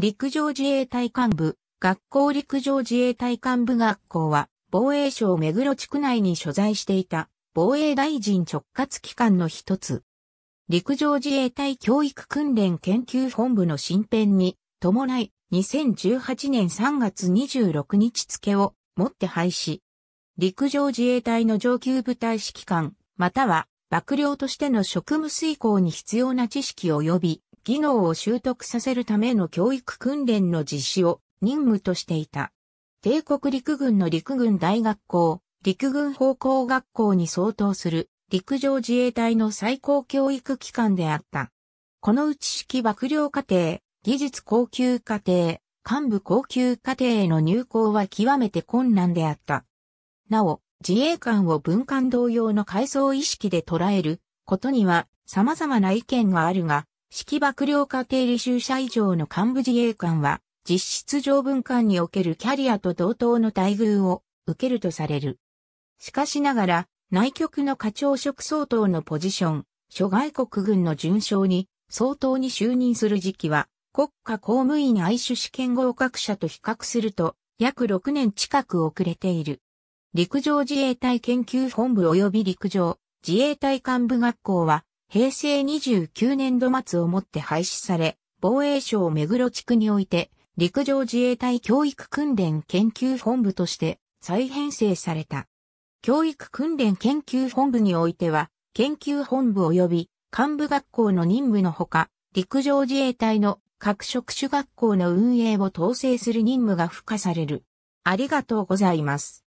陸上自衛隊幹部、学校陸上自衛隊幹部学校は、防衛省目黒地区内に所在していた、防衛大臣直轄機関の一つ。陸上自衛隊教育訓練研究本部の新編に、伴い、2018年3月26日付をもって廃止。陸上自衛隊の上級部隊指揮官、または、幕僚としての職務遂行に必要な知識及び、技能を習得させるための教育訓練の実施を任務としていた。帝国陸軍の陸軍大学校、陸軍方向学校に相当する陸上自衛隊の最高教育機関であった。このうち式幕僚課程、技術高級課程、幹部高級課程への入校は極めて困難であった。なお、自衛官を文官同様の階層意識で捉えることには様々な意見があるが、式幕僚家定理修者以上の幹部自衛官は、実質上文官におけるキャリアと同等の待遇を受けるとされる。しかしながら、内局の課長職相当のポジション、諸外国軍の順将に相当に就任する時期は、国家公務員愛種試験合格者と比較すると、約6年近く遅れている。陸上自衛隊研究本部及び陸上自衛隊幹部学校は、平成29年度末をもって廃止され、防衛省目黒地区において、陸上自衛隊教育訓練研究本部として再編成された。教育訓練研究本部においては、研究本部及び幹部学校の任務のほか、陸上自衛隊の各職種学校の運営を統制する任務が付加される。ありがとうございます。